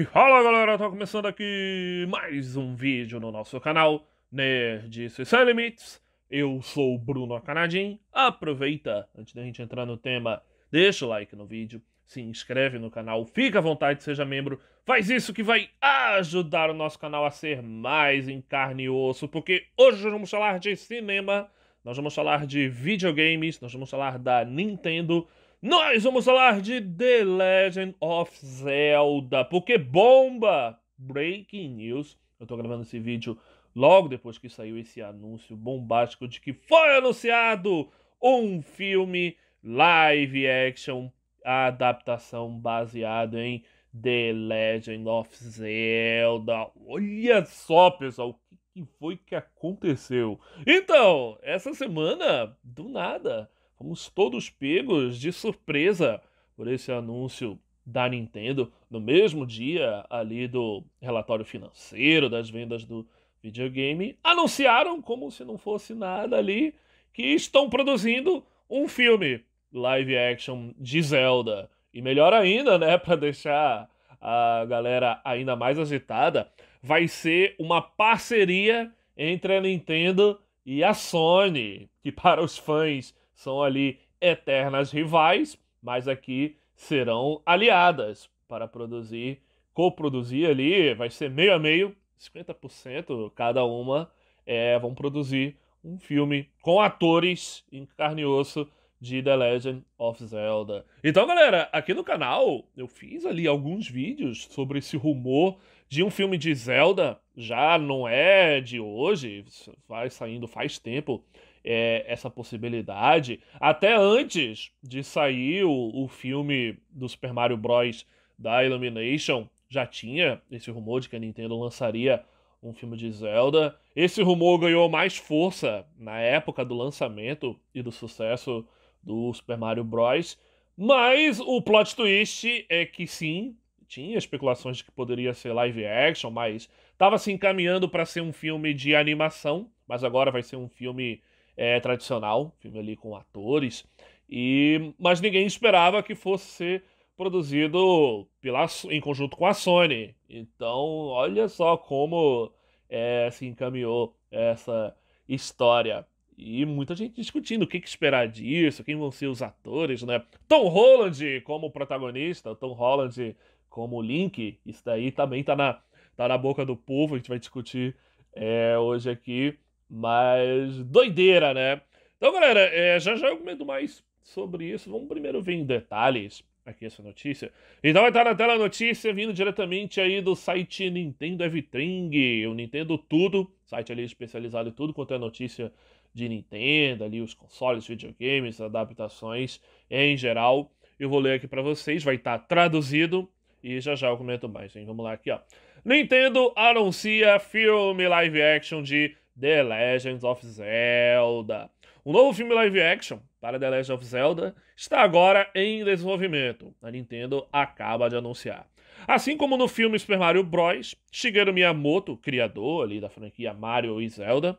E fala galera, tá começando aqui mais um vídeo no nosso canal Nerdice Sem Limites. Eu sou o Bruno Acanadim. Aproveita, antes da gente entrar no tema, deixa o like no vídeo, se inscreve no canal, fica à vontade, seja membro. Faz isso que vai ajudar o nosso canal a ser mais em carne e osso, porque hoje nós vamos falar de cinema, nós vamos falar de videogames, nós vamos falar da Nintendo nós vamos falar de The Legend of Zelda, porque bomba! Breaking news. Eu tô gravando esse vídeo logo depois que saiu esse anúncio bombástico de que foi anunciado um filme live action, adaptação baseada em The Legend of Zelda. Olha só, pessoal, o que foi que aconteceu? Então, essa semana, do nada Fomos todos pegos de surpresa por esse anúncio da Nintendo no mesmo dia ali do relatório financeiro das vendas do videogame. Anunciaram como se não fosse nada ali que estão produzindo um filme live action de Zelda. E melhor ainda, né, para deixar a galera ainda mais agitada, vai ser uma parceria entre a Nintendo e a Sony, que para os fãs são ali eternas rivais, mas aqui serão aliadas para produzir, coproduzir ali, vai ser meio a meio, 50% cada uma é, vão produzir um filme com atores em carne e osso de The Legend of Zelda. Então, galera, aqui no canal eu fiz ali alguns vídeos sobre esse rumor de um filme de Zelda. Já não é de hoje, vai saindo faz tempo é, essa possibilidade. Até antes de sair o, o filme do Super Mario Bros. da Illumination, já tinha esse rumor de que a Nintendo lançaria um filme de Zelda. Esse rumor ganhou mais força na época do lançamento e do sucesso do Super Mario Bros. Mas o plot twist é que sim, tinha especulações de que poderia ser live action, mas estava se encaminhando para ser um filme de animação, mas agora vai ser um filme é, tradicional, filme ali com atores, e mas ninguém esperava que fosse ser produzido pela, em conjunto com a Sony. Então, olha só como é, se encaminhou essa história. E muita gente discutindo o que, que, esperar disso, quem vão ser os atores, né? Tom Holland como protagonista, Tom Holland como Link, isso daí também tá na, tá na boca do povo, a gente vai discutir é, hoje aqui. Mas doideira, né? Então, galera, é, já já eu comento mais sobre isso. Vamos primeiro ver em detalhes aqui essa notícia. Então vai estar na tela a notícia vindo diretamente aí do site Nintendo Everything, o Nintendo Tudo, site ali especializado em tudo quanto é notícia de Nintendo, ali os consoles, videogames, adaptações em geral. Eu vou ler aqui para vocês, vai estar traduzido e já já eu comento mais, hein? Vamos lá aqui, ó. Nintendo anuncia filme live action de The Legend of Zelda. O novo filme live action para The Legend of Zelda está agora em desenvolvimento. A Nintendo acaba de anunciar. Assim como no filme Super Mario Bros., Shigeru Miyamoto, criador ali da franquia Mario e Zelda,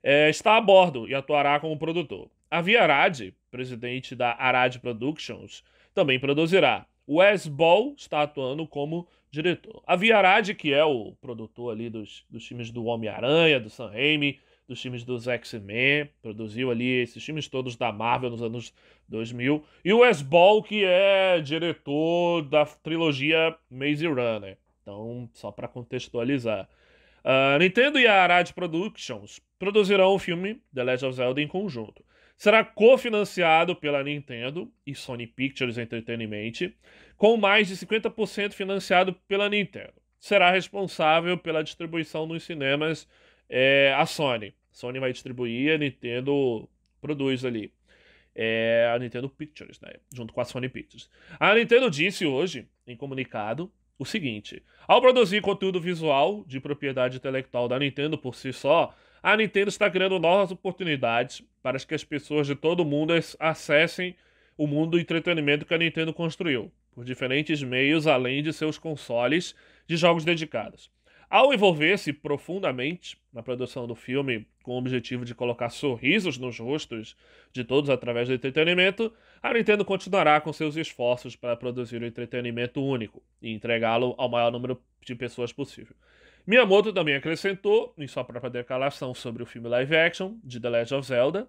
é, está a bordo e atuará como produtor. A Via Arad, presidente da Arad Productions, também produzirá. Wes Ball está atuando como diretor. A Viarad, que é o produtor ali dos, dos filmes do Homem-Aranha, do Sam Raimi, dos filmes dos X-Men, produziu ali esses filmes todos da Marvel nos anos 2000. E o Wes Ball, que é diretor da trilogia Maze Runner. Então, só para contextualizar. Uh, Nintendo e a Arad Productions produzirão o filme The Legend of Zelda em conjunto será cofinanciado pela Nintendo e Sony Pictures Entertainment, com mais de 50% financiado pela Nintendo. Será responsável pela distribuição nos cinemas é, a Sony. Sony vai distribuir, a Nintendo produz ali. É, a Nintendo Pictures, né? Junto com a Sony Pictures. A Nintendo disse hoje, em comunicado, o seguinte: ao produzir conteúdo visual de propriedade intelectual da Nintendo por si só, a Nintendo está criando novas oportunidades para que as pessoas de todo o mundo acessem o mundo do entretenimento que a Nintendo construiu, por diferentes meios além de seus consoles de jogos dedicados. Ao envolver-se profundamente na produção do filme com o objetivo de colocar sorrisos nos rostos de todos através do entretenimento, a Nintendo continuará com seus esforços para produzir um entretenimento único e entregá-lo ao maior número de pessoas possível. Miyamoto também acrescentou, em sua própria declaração sobre o filme live action de The Legend of Zelda,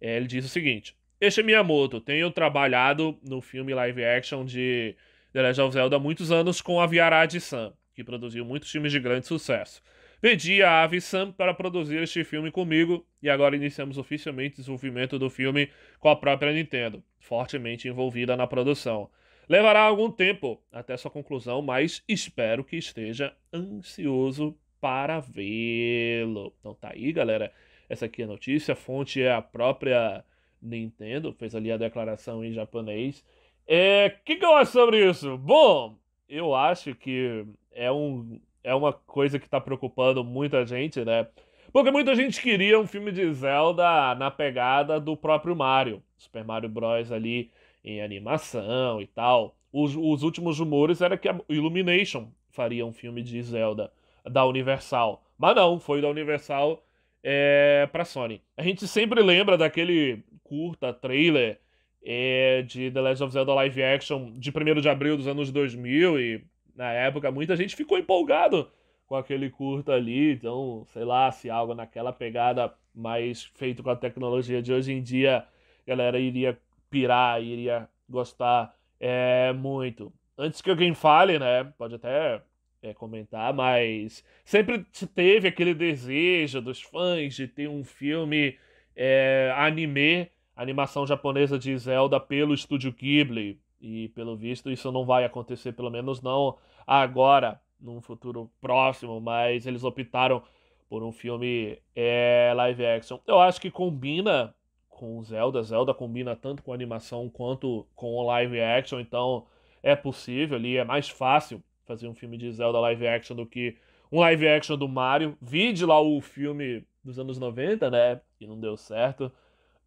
é, ele diz o seguinte: Este Miyamoto tenho trabalhado no filme live action de The Legend of Zelda há muitos anos com a Viaradi-san, que produziu muitos filmes de grande sucesso. Pedi a Avi Sam para produzir este filme comigo e agora iniciamos oficialmente o desenvolvimento do filme com a própria Nintendo, fortemente envolvida na produção. Levará algum tempo até sua conclusão, mas espero que esteja ansioso para vê-lo. Então tá aí, galera. Essa aqui é a notícia. A fonte é a própria Nintendo, fez ali a declaração em japonês. É, que que eu acho sobre isso? Bom, eu acho que é, um, é uma coisa que está preocupando muita gente, né? Porque muita gente queria um filme de Zelda na pegada do próprio Mario. Super Mario Bros. ali em animação e tal. Os, os últimos rumores era que a Illumination faria um filme de Zelda da Universal. Mas não, foi da Universal é, pra Sony. A gente sempre lembra daquele curta trailer é, de The Legend of Zelda Live Action de 1 de abril dos anos 2000 e na época muita gente ficou empolgado com aquele curta ali, então sei lá se algo naquela pegada mais feito com a tecnologia de hoje em dia, galera iria pirar, iria gostar é, muito. Antes que alguém fale, né? Pode até é, comentar, mas sempre teve aquele desejo dos fãs de ter um filme é, anime, animação japonesa de Zelda pelo estúdio Ghibli. E pelo visto isso não vai acontecer, pelo menos não agora, num futuro próximo, mas eles optaram por um filme é, live action. Eu acho que combina com Zelda. Zelda combina tanto com animação quanto com live action, então é possível ali, é mais fácil fazer um filme de Zelda live action do que um live action do Mario. Vide lá o filme dos anos 90, né? Que não deu certo.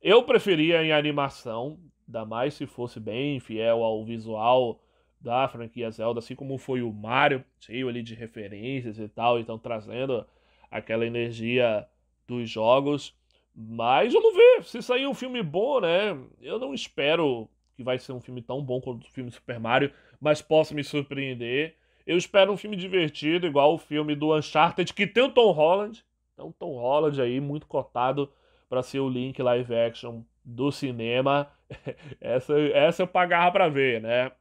Eu preferia em animação, ainda mais se fosse bem fiel ao visual da franquia Zelda, assim como foi o Mario, cheio ali de referências e tal, então trazendo aquela energia dos jogos. Mas vamos ver, se sair um filme bom, né? Eu não espero que vai ser um filme tão bom quanto o filme Super Mario, mas posso me surpreender. Eu espero um filme divertido, igual o filme do Uncharted, que tem o Tom Holland. Então, Tom Holland aí, muito cotado para ser o Link live action do cinema. Essa, essa eu pagava para ver, né?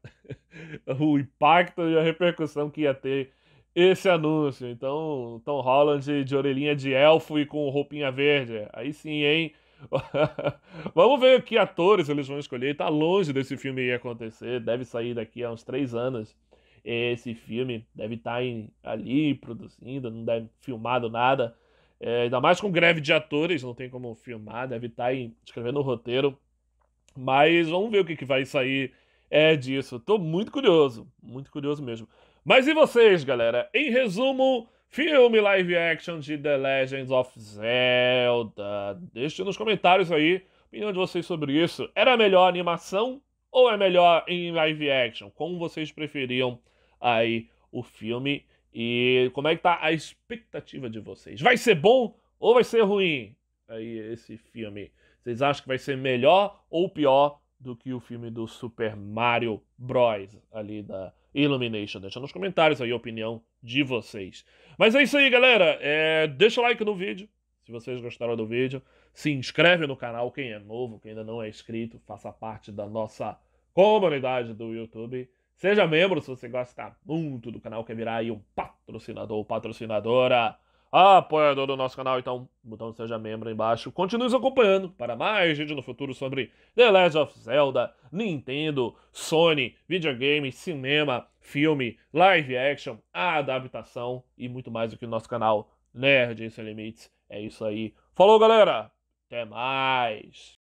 O impacto e a repercussão que ia ter esse anúncio. Então, Tom Holland de, orelhinha de elfo e com roupinha verde. Aí sim, hein? Vamos ver que atores eles vão escolher. Tá longe desse filme ir acontecer. Deve sair daqui a uns três anos. Esse filme deve tá estar ali produzindo, não deve filmado nada. É, ainda mais com greve de atores, não tem como filmar, deve tá estar escrevendo o roteiro. Mas vamos ver o que, que vai sair é disso. Tô muito curioso, muito curioso mesmo. Mas e vocês, galera? Em resumo, filme live action de The Legends of Zelda. Deixe nos comentários aí a opinião de vocês sobre isso. Era melhor animação ou é melhor em live action? Como vocês preferiam aí o filme e como é que tá a expectativa de vocês? Vai ser bom ou vai ser ruim aí esse filme? Vocês acham que vai ser melhor ou pior do que o filme do Super Mario Bros. ali da Illumination. Deixa nos comentários aí a opinião de vocês. Mas é isso aí, galera. É, deixa o like no vídeo, se vocês gostaram do vídeo. Se inscreve no canal, quem é novo, quem ainda não é inscrito, faça parte da nossa comunidade do YouTube. Seja membro se você gosta muito do canal, quer virar aí um patrocinador ou patrocinadora apoiador do nosso canal. Então, o botão Seja Membro aí embaixo. Continue nos acompanhando para mais vídeo no futuro sobre The Legend of Zelda, Nintendo, Sony, videogame, cinema, filme, live action, adaptação e muito mais aqui no nosso canal Nerd Sem Limites. É isso aí. Falou, galera! Até mais!